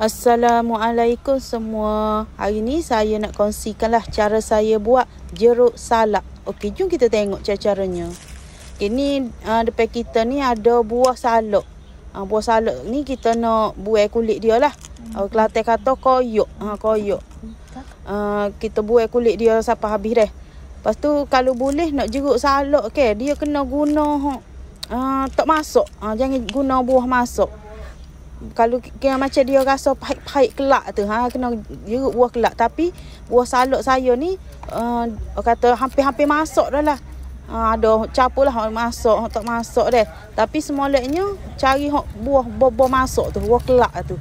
Assalamualaikum semua. Hari ni saya nak kongsikan lah cara saya buat jeruk salak. Okey, jom kita tengok cara-caranya. Okay, ni uh, ah, depan kita ni ada buah salak. Uh, buah salak ni kita nak buai kulit dia lah. Uh, ah, Kelantan kata koyok. Uh, koyok. Uh, kita buai kulit dia sampai habis dah. Lepas tu kalau boleh nak jeruk salak okay, dia kena guna uh, tak masuk. Uh, jangan guna buah masuk kalau kena macam dia rasa pahit-pahit kelak tu ha kena jeruk buah kelak tapi buah salak saya ni uh, kata hampir-hampir masuk dah lah ha, ada capulah, lah masuk tak masuk dah tapi semoleknya cari hok buah bobo masuk tu buah kelak tu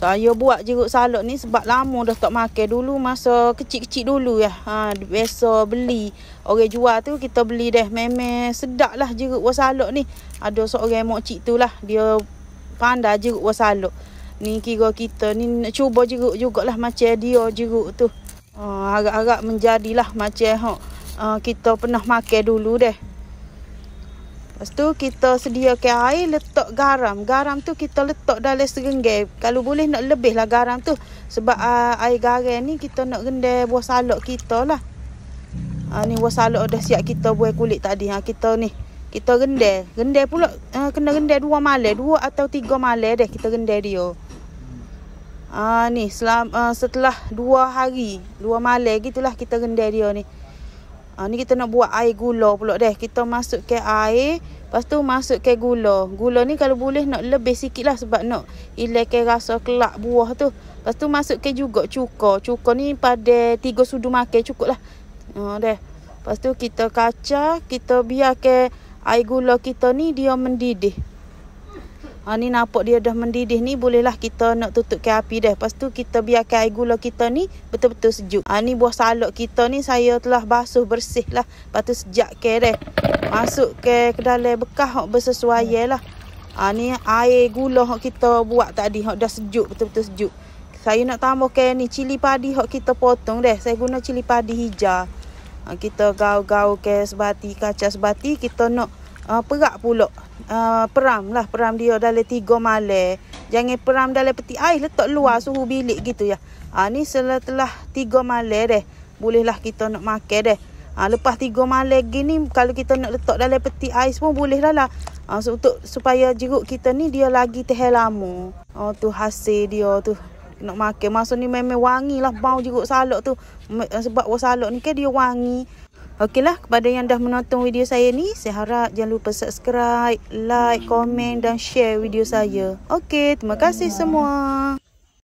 saya buat jeruk salak ni sebab lama dah tak makan dulu masa kecil-kecil dulu ya ha, biasa beli orang jual tu kita beli dah memang sedap lah jeruk buah salak ni ada seorang makcik tu lah dia pandai jeruk wasalo. Ni kira kita ni nak cuba jeruk jugalah macam dia jeruk tu. Uh, agak-agak menjadilah macam hok uh, kita pernah makan dulu deh. Lepas tu kita sediakan air, letak garam. Garam tu kita letak dalam segenggam. Kalau boleh nak lebih lah garam tu. Sebab uh, air garam ni kita nak gendai buah salak kita lah. Uh, ni buah dah siap kita buat kulit tadi. Ha, kita ni kita rendah. Rendah pula uh, kena rendah dua malam, dua atau tiga malam deh kita rendah dia. Ah uh, ni selam, uh, setelah dua hari, dua malam gitulah kita rendah dia ni. Ah uh, ni kita nak buat air gula pula deh. Kita masuk ke air, lepas tu masuk ke gula. Gula ni kalau boleh nak lebih sikit lah sebab nak ke rasa kelak buah tu. Lepas tu masuk ke juga cuka. Cuka ni pada tiga sudu makan cukup lah. Uh, deh. Lepas tu kita kaca, kita biar ke air gula kita ni dia mendidih. Ha ni nampak dia dah mendidih ni bolehlah kita nak tutupkan api dah. Lepas tu kita biarkan air gula kita ni betul-betul sejuk. Ha ni buah salak kita ni saya telah basuh bersih lah. Lepas tu sejak ke dah. Masuk ke kedalai bekah hok bersesuai lah. Ha ni air gula hok kita buat tadi hok dah sejuk betul-betul sejuk. Saya nak tambahkan ni cili padi hok kita potong dah. Saya guna cili padi hijau. Ah, kita gaul-gaul ke sebati kaca sebati kita nak uh, perak pula uh, peram lah peram dia dalam tiga male jangan peram dalam peti air letak luar suhu bilik gitu ya ha, ni setelah tiga malam deh bolehlah kita nak makan deh ha, lepas tiga male gini kalau kita nak letak dalam peti ais pun bolehlah lah lah untuk supaya jeruk kita ni dia lagi teh oh tu hasil dia tu nak makan. Masa ni memang wangi lah bau jeruk salak tu. Eh, sebab bau salak ni kan dia wangi. okey lah kepada yang dah menonton video saya ni. Saya harap jangan lupa subscribe, like, komen dan share video saya. Okey terima kasih semua.